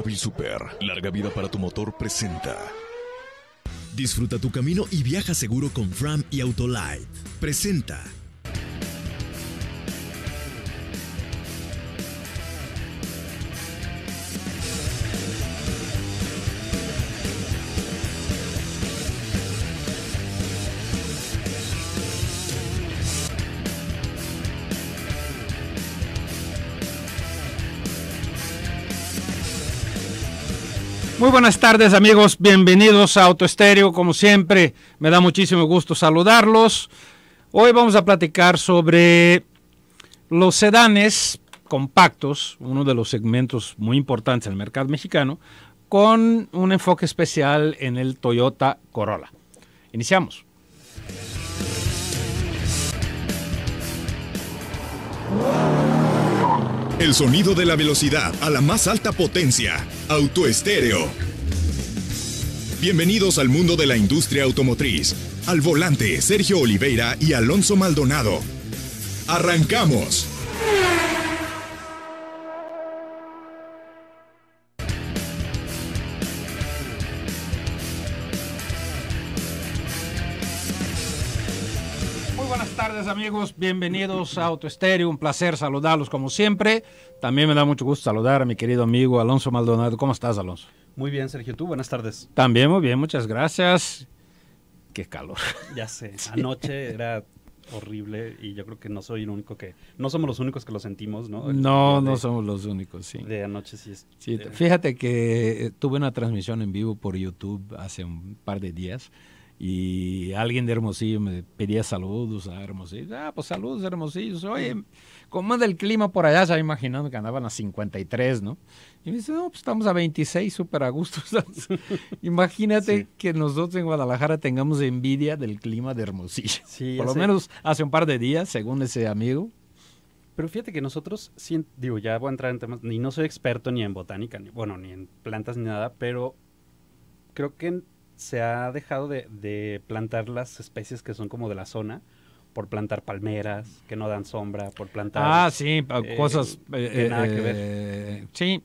Móvil Super, larga vida para tu motor presenta. Disfruta tu camino y viaja seguro con Fram y Autolite. Presenta Muy buenas tardes amigos, bienvenidos a Autoestéreo, como siempre, me da muchísimo gusto saludarlos. Hoy vamos a platicar sobre los sedanes compactos, uno de los segmentos muy importantes del mercado mexicano, con un enfoque especial en el Toyota Corolla. Iniciamos. El sonido de la velocidad a la más alta potencia. Autoestéreo. Bienvenidos al mundo de la industria automotriz. Al volante, Sergio Oliveira y Alonso Maldonado. ¡Arrancamos! tardes amigos, bienvenidos a Autoestéreo, un placer saludarlos como siempre. También me da mucho gusto saludar a mi querido amigo Alonso Maldonado. ¿Cómo estás Alonso? Muy bien Sergio, tú buenas tardes. También muy bien, muchas gracias. Qué calor. Ya sé, anoche era horrible y yo creo que no soy el único que no somos los únicos que lo sentimos, ¿no? no, no somos los únicos, sí. De anoche sí. Es, sí Fíjate que eh, tuve una transmisión en vivo por YouTube hace un par de días y alguien de Hermosillo me pedía saludos a Hermosillo. Ah, pues saludos, Hermosillo. Oye, con más del clima por allá? Ya imaginando que andaban a 53, ¿no? Y me dice, no, pues estamos a 26, súper a gusto. Imagínate que nosotros en Guadalajara tengamos envidia del clima de Hermosillo. Sí, por lo menos hace un par de días, según ese amigo. Pero fíjate que nosotros, sí, digo, ya voy a entrar en temas, ni no soy experto ni en botánica, ni, bueno, ni en plantas ni nada, pero creo que se ha dejado de, plantar las especies que son como de la zona por plantar palmeras que no dan sombra, por plantar... Ah, sí, eh, cosas... Eh, eh, sí,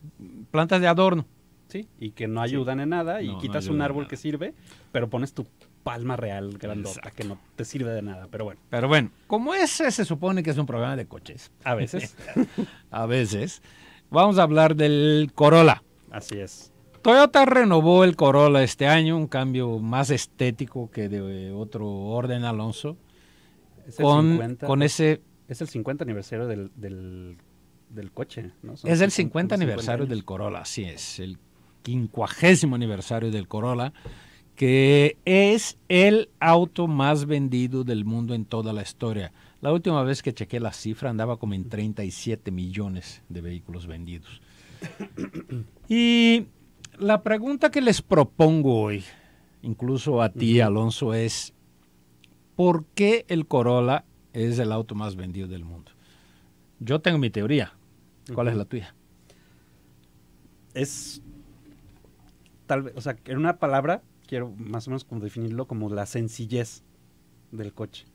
plantas de adorno. Sí, y que no ayudan en nada y quitas un árbol que sirve, pero pones tu palma real grandota que no te sirve de nada, pero bueno. Pero bueno, como ese se supone que es un programa de coches. A veces. a veces. Vamos a hablar del Corolla. Así es. Toyota renovó el Corolla este año, un cambio más estético que de eh, otro orden, Alonso. ¿Es con, ese... Es el 50 aniversario del, coche, es el 50, aniversario del Corolla, así es. El quincuagésimo aniversario del Corolla, que es el auto más vendido del mundo en toda la historia. La última vez que chequé la cifra andaba como en 37 millones de vehículos vendidos. Y la pregunta que les propongo hoy, incluso a ti, Alonso, es ¿por qué el Corolla es el auto más vendido del mundo? Yo tengo mi teoría. ¿Cuál es la tuya? Es tal vez, o sea, en una palabra quiero más o menos definirlo como la sencillez del coche.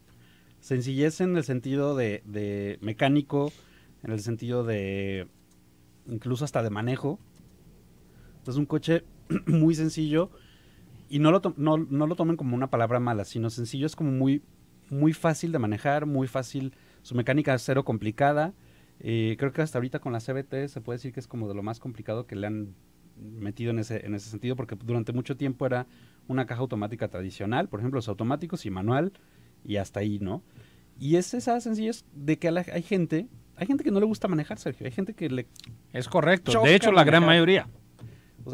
Sencillez en el sentido de mecánico, en el sentido de incluso hasta de manejo es un coche muy sencillo y no lo, no, no lo tomen como una palabra mala, sino sencillo es como muy, muy fácil de manejar, muy fácil, su mecánica es cero complicada. Eh, creo que hasta ahorita con la CBT se puede decir que es como de lo más complicado que le han metido en ese, en ese sentido, porque durante mucho tiempo era una caja automática tradicional, por ejemplo, los automáticos y manual, y hasta ahí, ¿no? Y es esa sencillez de que hay gente, hay gente que no le gusta manejar, Sergio, hay gente que le... Es correcto, de hecho la gran mayoría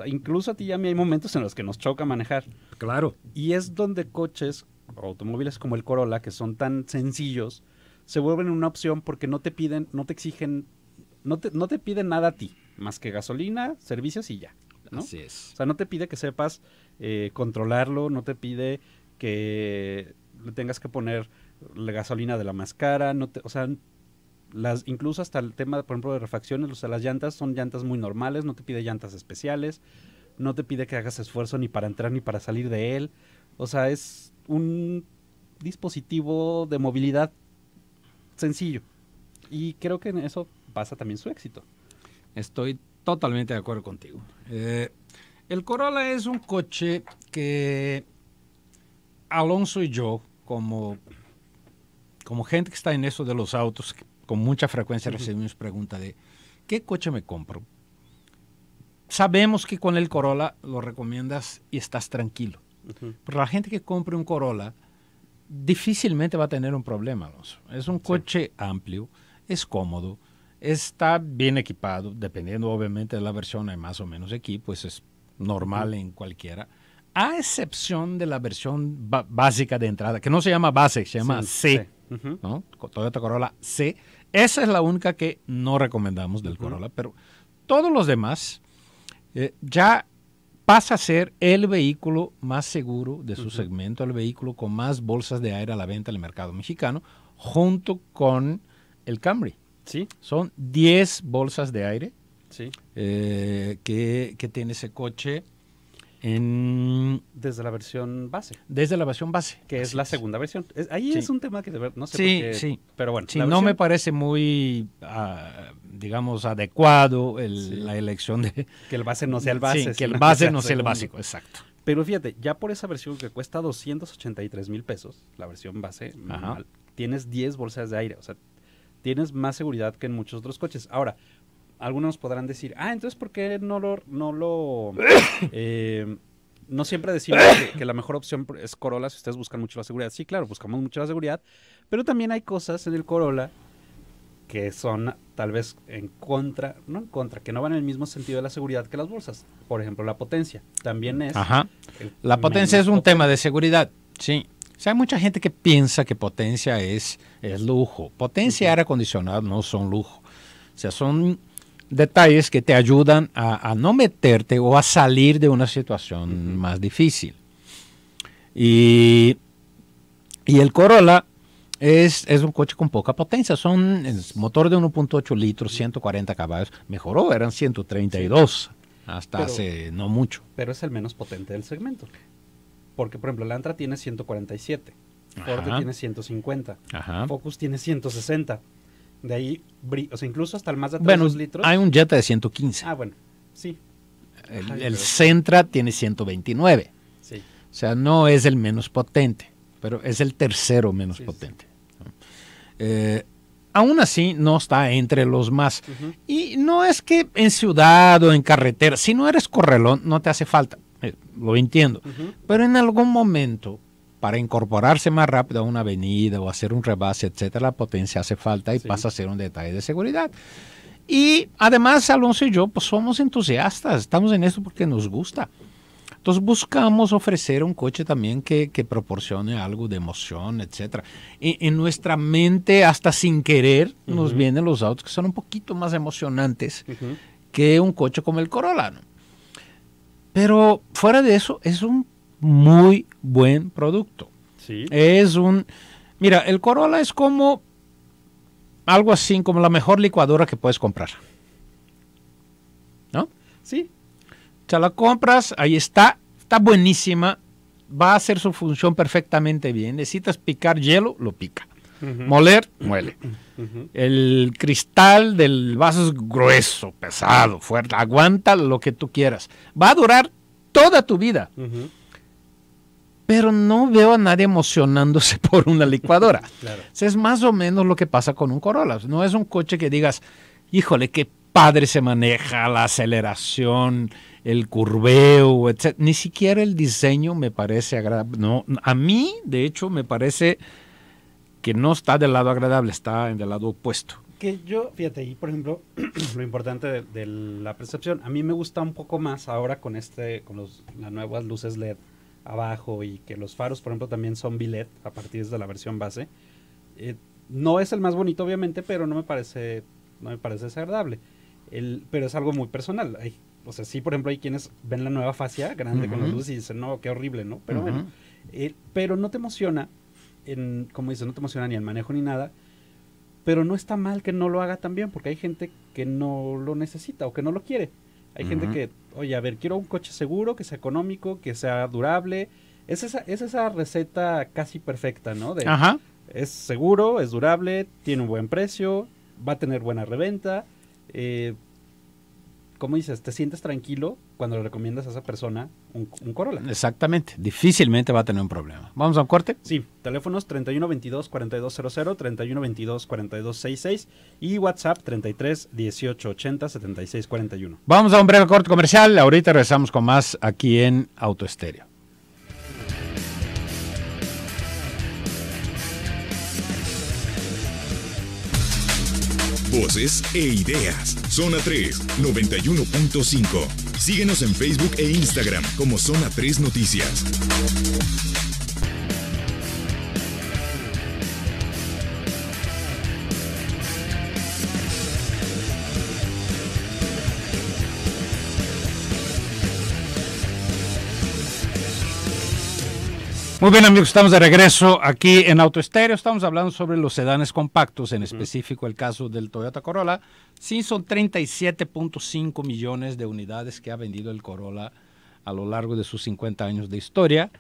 incluso a ti ya a mí hay momentos en los que nos choca manejar. Claro. Y es donde coches automóviles como el Corolla, que son tan sencillos, se vuelven una opción porque no te piden, no te exigen, no te, no te piden nada a ti, más que gasolina, servicios y ya. ¿no? Así es. O sea, no te pide que sepas eh, controlarlo, no te pide que le tengas que poner la gasolina de la máscara. no te, o sea, incluso hasta el tema, por ejemplo, de refacciones, o sea, las llantas son llantas muy normales, no te pide llantas especiales, no te pide que hagas esfuerzo ni para entrar ni para salir de él. O sea, es un dispositivo de movilidad sencillo. Y creo que en eso pasa también su éxito. Estoy totalmente de acuerdo contigo. Eh, el Corolla es un coche que Alonso y yo, como, como gente que está en eso de los autos, con mucha frecuencia recibimos preguntas de ¿qué coche me compro? Sabemos que con el Corolla lo recomiendas y estás tranquilo. Pero la gente que compre un Corolla difícilmente va a tener un problema, Alonso. Es un coche amplio, es cómodo, está bien equipado, dependiendo obviamente de la versión, hay más o menos equipo, pues es normal en cualquiera a excepción de la versión básica de entrada, que no se llama base, se llama C, sí. Uh Corolla C, esa es la única que no recomendamos del Corolla, pero todos los demás eh, ya pasa a ser el vehículo más seguro de su segmento, el vehículo con más bolsas de aire a la venta en el mercado mexicano, junto con el Camry. Sí. Son 10 bolsas de aire sí. Eh, que, tiene ese coche desde la versión base. Desde la versión base. Que es la segunda versión. ahí es un tema que de ver, no sé. Sí, por qué, sí. Pero bueno. no me parece muy, ah, digamos, adecuado la elección de... Que el base no sea el base. que el base no sea el básico, exacto. Pero fíjate, ya por esa versión que cuesta 283 mil pesos, la versión base, tienes 10 bolsas de aire. O sea, tienes más seguridad que en muchos otros coches. Ahora, algunos podrán decir, ah, entonces ¿por qué no lo... No, lo, eh, no siempre decimos que, la mejor opción es Corolla si ustedes buscan mucho la seguridad. Sí, claro, buscamos mucho la seguridad, pero también hay cosas en el Corolla que son tal vez en contra, no en contra, que no van en el mismo sentido de la seguridad que las bolsas. Por ejemplo, la potencia también es... La potencia es un tema de seguridad, sí. O sea, hay mucha gente que piensa que potencia es, es lujo. Potencia y aire acondicionado no son lujo. O sea, son detalles que te ayudan a, no meterte o a salir de una situación más difícil. Y, el Corolla es, un coche con poca potencia, son motor de 1.8 litros, 140 caballos, mejoró, eran 132 hasta hace no mucho. Pero es el menos potente del segmento, porque por ejemplo el Antra tiene 147, Ford tiene 150, Focus tiene 160. De ahí, o sea, incluso hasta el más de bueno, Hay un Jetta de 115. Ah, bueno, sí. El, Centra tiene 129. Sí. O sea, no es el menos potente, pero es el tercero menos potente. Eh, aún así, no está entre los más. Y no es que en ciudad o en carretera, si no eres correlón, no te hace falta. Eh, lo entiendo. Pero en algún momento para incorporarse más rápido a una avenida o hacer un rebase, etcétera, la potencia hace falta y pasa a ser un detalle de seguridad. Y además, Alonso y yo pues, somos entusiastas, estamos en esto porque nos gusta. Entonces buscamos ofrecer un coche también que, que proporcione algo de emoción, etcétera. en nuestra mente, hasta sin querer, nos vienen los autos que son un poquito más emocionantes que un coche como el Corolla. Pero fuera de eso, es un muy buen producto. Es un... Mira, el Corolla es como algo así, como la mejor licuadora que puedes comprar. ¿No? Sí. ya la compras, ahí está, está buenísima, va a hacer su función perfectamente bien. Necesitas picar hielo, lo pica. Moler, muele. El cristal del vaso es grueso, pesado, fuerte, aguanta lo que tú quieras. Va a durar toda tu vida pero no veo a nadie emocionándose por una licuadora. Es más o menos lo que pasa con un Corolla. No es un coche que digas, híjole, qué padre se maneja, la aceleración, el curveo, etc. Ni siquiera el diseño me parece agradable. No, a mí, de hecho, me parece que no está del lado agradable, está del lado opuesto. Que yo, fíjate, y por ejemplo, lo importante de, la percepción, a mí me gusta un poco más ahora con este, con los, las nuevas luces LED abajo y que los faros, por ejemplo, también son billet a partir de la versión base. Eh, no es el más bonito, obviamente, pero no me parece, no me parece desagradable. El, pero es algo muy personal. o sea, sí, por ejemplo, hay quienes ven la nueva fascia grande con las luces y dicen, no, qué horrible, ¿no? Pero bueno, eh, pero no te emociona, en, como dices, no te emociona ni el manejo ni nada. Pero no está mal que no lo haga también, porque hay gente que no lo necesita o que no lo quiere. Hay gente que, oye, a ver, quiero un coche seguro, que sea económico, que sea durable. Es esa, es esa receta casi perfecta, ¿no? De, Ajá. Es seguro, es durable, tiene un buen precio, va a tener buena reventa. Eh, ¿cómo dices? Te sientes tranquilo cuando le recomiendas a esa persona un, Corolla. Exactamente. Difícilmente va a tener un problema. ¿Vamos a un corte? Sí. Teléfonos 3122-4200, 3122-4266 y WhatsApp 33 7641. Vamos a un breve corte comercial. Ahorita regresamos con más aquí en Autoestéreo. voces e ideas. Zona 3, 91.5. Síguenos en Facebook e Instagram como Zona 3 Noticias. Muy bien amigos, estamos de regreso aquí en Estéreo. Estamos hablando sobre los sedanes compactos, en específico el caso del Toyota Corolla. Sí, son 37.5 millones de unidades que ha vendido el Corolla a lo largo de sus 50 años de historia.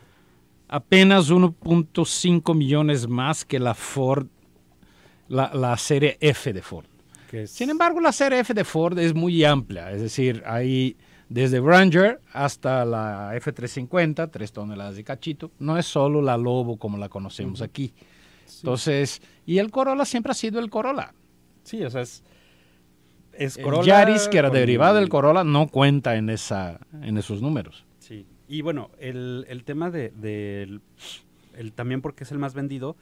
Apenas 1.5 millones más que la Ford, la, la serie F de Ford. Sin embargo, la serie F de Ford es muy amplia, es decir, hay desde Ranger hasta la F350, 3 toneladas de cachito. No es solo la Lobo como la conocemos aquí. Entonces, y el Corolla siempre ha sido el Corolla. Sí, o sea, es, es Corolla. Yaris, que era derivado del Corolla, no cuenta en, esa, en esos números. Sí, y bueno, el, el tema de, el, también porque es el más vendido,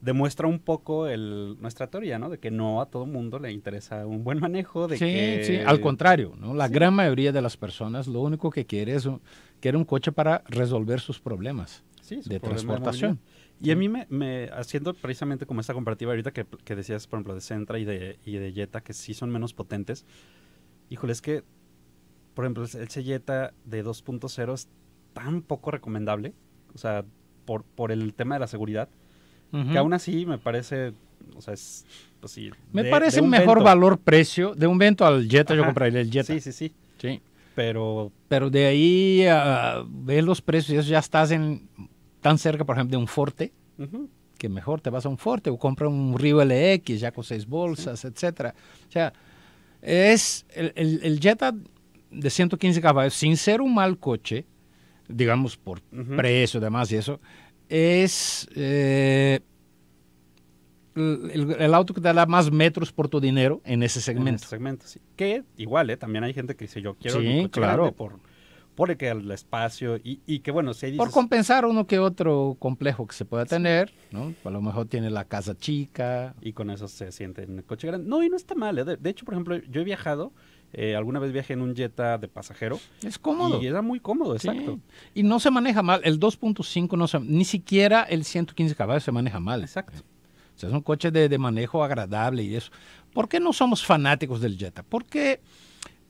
demuestra un poco nuestra teoría, ¿no? De que no a todo mundo le interesa un buen manejo. sí, sí, al contrario, ¿no? La gran mayoría de las personas lo único que quiere es un, un coche para resolver sus problemas de transportación. y a mí me, haciendo precisamente como esta comparativa ahorita que, decías, por ejemplo, de Centra y de, y de Jetta, que sí son menos potentes, híjole, es que, por ejemplo, el Jetta de 2.0 es tan poco recomendable, o sea, por, por el tema de la seguridad, que aún así me parece, o sea, es, pues Me parece un mejor valor-precio, de un vento al Jetta, yo compraría el Jetta. Sí, sí, sí. Sí. Pero... Pero de ahí ver los precios, ya estás en tan cerca, por ejemplo, de un Forte, que mejor te vas a un Forte o compra un Río LX ya con seis bolsas, etcétera. O sea, es el, Jetta de 115 caballos, sin ser un mal coche, digamos por precio y precio, demás y eso, es eh, el, auto que te da más metros por tu dinero en ese segmento. En ese segmento, sí. Que igual, ¿eh? también hay gente que dice, yo quiero un claro. por por el, espacio y, y, que bueno, se dice... Por compensar uno que otro complejo que se pueda tener, ¿no? A lo mejor tiene la casa chica. Y con eso se siente en el coche grande. No, y no está mal. Eh. de, hecho, por ejemplo, yo he viajado eh, alguna vez viajé en un Jetta de pasajero. Es cómodo. Y era muy cómodo, exacto. Y no se maneja mal. El 2.5 no ni siquiera el 115 caballos se maneja mal. Exacto. O sea, es un coche de, manejo agradable y eso. ¿Por qué no somos fanáticos del Jetta? Porque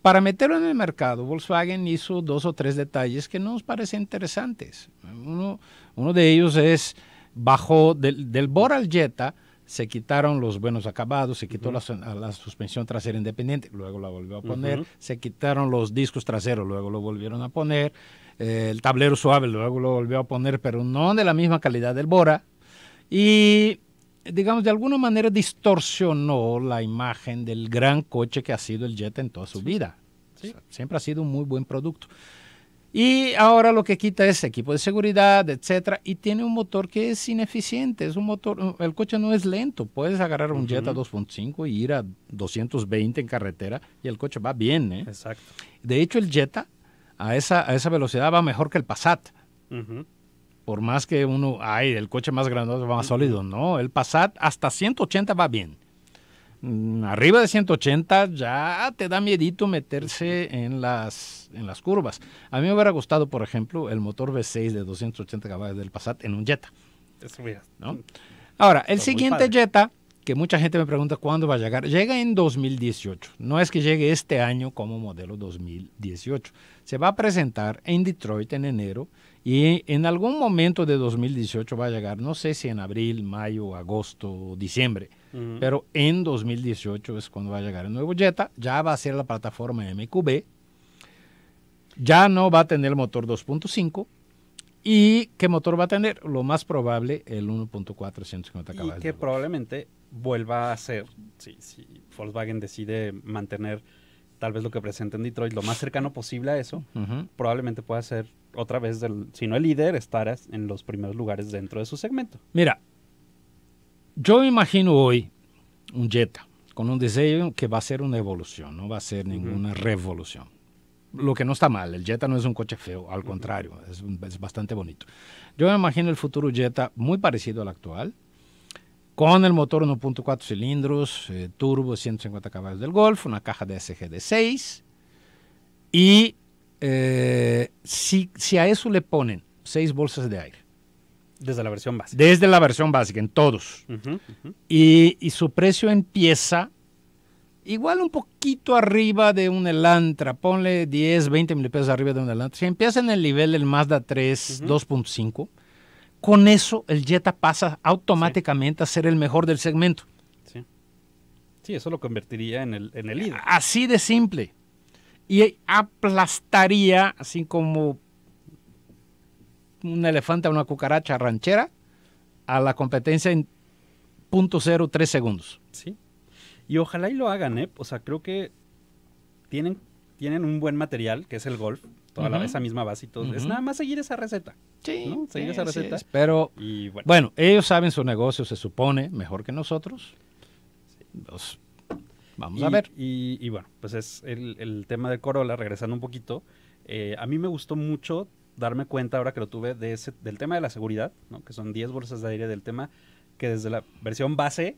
para meterlo en el mercado, Volkswagen hizo dos o tres detalles que nos parecen interesantes. Uno, uno de ellos es, bajo del, del Bora al Jetta, se quitaron los buenos acabados, se quitó la, suspensión trasera independiente, luego la volvió a poner, se quitaron los discos traseros, luego lo volvieron a poner, eh, el tablero suave, luego lo volvió a poner, pero no de la misma calidad del Bora. Y digamos, de alguna manera distorsionó la imagen del gran coche que ha sido el Jetta en toda su vida. siempre ha sido un muy buen producto. Y ahora lo que quita es equipo de seguridad, etcétera, y tiene un motor que es ineficiente, es un motor, el coche no es lento, puedes agarrar un Jetta 2.5 y ir a 220 en carretera y el coche va bien, ¿eh? Exacto. De hecho el Jetta a esa, a esa velocidad va mejor que el Passat. Por más que uno, ay, el coche más grande va más sólido, no, el Passat hasta 180 va bien. Mm, arriba de 180 ya te da miedito meterse en las, en las curvas. A mí me hubiera gustado, por ejemplo, el motor V6 de 280 caballos del Passat en un Jetta. Ahora, el siguiente Jetta que mucha gente me pregunta cuándo va a llegar. Llega en 2018. No es que llegue este año como modelo 2018. Se va a presentar en Detroit en enero y en algún momento de 2018 va a llegar. No sé si en abril, mayo, agosto, diciembre. Pero en 2018 es cuando va a llegar el nuevo Jetta. Ya va a ser la plataforma MQB. Ya no va a tener el motor 2.5 ¿Y qué motor va a tener? Lo más probable, el 1.4 150 caballos. Y que probablemente vuelva a ser, si, si, Volkswagen decide mantener tal vez lo que presenta en Detroit lo más cercano posible a eso, probablemente pueda ser otra vez, del, si no el líder, estar en los primeros lugares dentro de su segmento. Mira, yo imagino hoy un Jetta con un diseño que va a ser una evolución, no va a ser ninguna revolución lo que no está mal, el Jetta no es un coche feo, al contrario, es, bastante bonito. Yo me imagino el futuro Jetta muy parecido al actual, con el motor 1.4 cilindros, eh, turbo 150 caballos del Golf, una caja de SG de 6 y eh, si, a eso le ponen 6 bolsas de aire. Desde la versión básica. Desde la versión básica, en todos. Y, y, su precio empieza igual un poquito arriba de un Elantra, ponle 10, 20 mil pesos arriba de un Elantra. Si empieza en el nivel del Mazda 3 2.5, con eso el Jetta pasa automáticamente a ser el mejor del segmento. Sí, sí eso lo convertiría en el, en el líder. Así de simple. Y aplastaría, así como un elefante a una cucaracha ranchera, a la competencia en tres segundos. Sí, y ojalá y lo hagan, ¿eh? O sea, creo que tienen, tienen un buen material, que es el golf, toda la, esa misma base y todo. Es nada más seguir esa receta. Sí. Seguir esa receta. Pero, bueno. ellos saben su negocio, se supone, mejor que nosotros. vamos a ver. Y, bueno, pues es el, tema de Corolla, regresando un poquito. Eh, a mí me gustó mucho darme cuenta, ahora que lo tuve, de del tema de la seguridad, ¿no? que son 10 bolsas de aire del tema que desde la versión base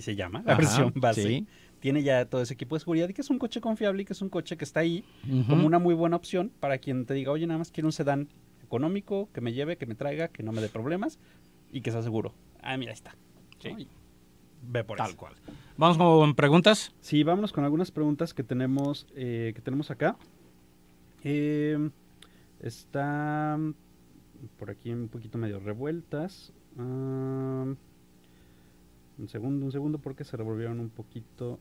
se llama, la versión base, tiene ya todo ese equipo de seguridad y que es un coche confiable y que es un coche que está ahí como una muy buena opción para quien te diga, oye, nada más quiero un sedán económico, que me lleve, que me traiga, que no me dé problemas y que sea seguro. Ah, mira, ahí está. Sí. Ve por Tal cual. ¿Vamos con preguntas? Sí, vámonos con algunas preguntas que tenemos, eh, que tenemos acá. Em, está por aquí un poquito medio revueltas. Ah, un segundo, un segundo, porque se revolvieron un poquito.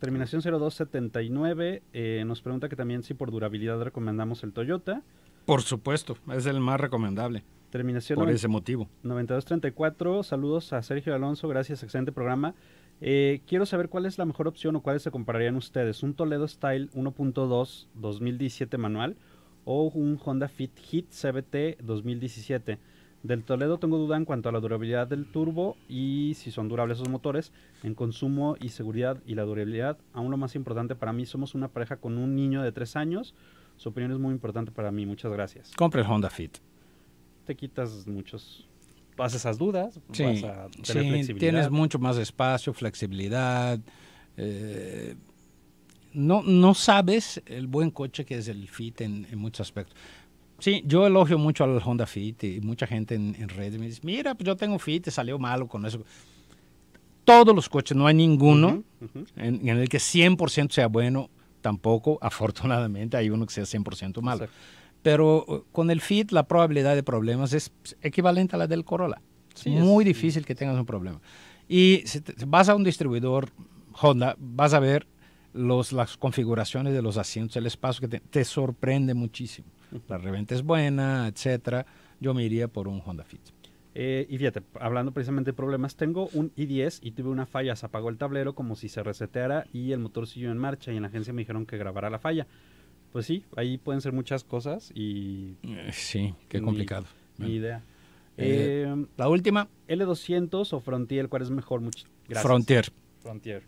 Terminación 0279 eh, nos pregunta que también si por durabilidad recomendamos el Toyota. Por supuesto, es el más recomendable. Terminación por ese motivo. 9234, saludos a Sergio Alonso, gracias, excelente programa. Eh, quiero saber cuál es la mejor opción o cuáles se compararían ustedes, un Toledo Style 1.2 2017 manual o un Honda Fit Hit CBT 2017. Del Toledo tengo duda en cuanto a la durabilidad del turbo y si son durables esos motores. En consumo y seguridad y la durabilidad, aún lo más importante para mí, somos una pareja con un niño de tres años. Su opinión es muy importante para mí, muchas gracias. Compre el Honda Fit. Te quitas muchos vas esas dudas, sí, tienes mucho más espacio, flexibilidad. Eh, no, no sabes el buen coche que es el Fit en, en muchos aspectos. Sí, yo elogio mucho al Honda Fit y mucha gente en, en redes me dice, mira, pues yo tengo Fit, salió malo con eso. Todos los coches, no hay ninguno En, el que 100% sea bueno, tampoco, afortunadamente, hay uno que sea 100% malo. Pero eh, con el Fit la probabilidad de problemas es equivalente a la del Corolla. es muy difícil que tengas un problema. Y si, vas a un distribuidor Honda, vas a ver las configuraciones de los asientos, el espacio que te sorprende muchísimo la reventa es buena, etcétera, yo me iría por un Honda Fit. Eh, y fíjate, hablando precisamente de problemas, tengo un i10 y tuve una falla, se apagó el tablero como si se reseteara y el motor siguió en marcha y en la agencia me dijeron que grabara la falla. Pues sí, ahí pueden ser muchas cosas y... Eh, sí, qué complicado. Mi idea. Eh, em, la última. L200 o Frontier, ¿cuál es mejor? Gracias. Frontier. Frontier.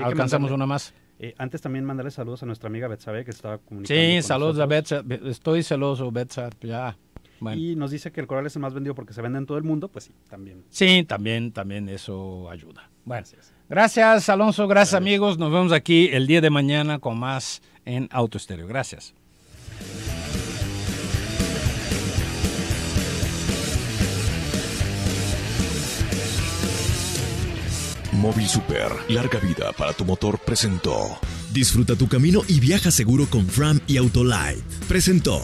Alcanzamos una más. Eh, antes también mandarle saludos a nuestra amiga Betsabe que estaba comunicando. Sí, saludos a Betsabe. Estoy celoso, Betsabe, ya. Y nos dice que el coral es el más vendido porque se vende en todo el mundo, pues sí, también. Sí, también, también eso ayuda. Bueno, gracias, gracias Alonso, gracias, amigos. Nos vemos aquí el día de mañana con más en Auto Estéreo. Gracias. Móvil Super, larga vida para tu motor presentó. Disfruta tu camino y viaja seguro con Fram y Autolite. Presentó.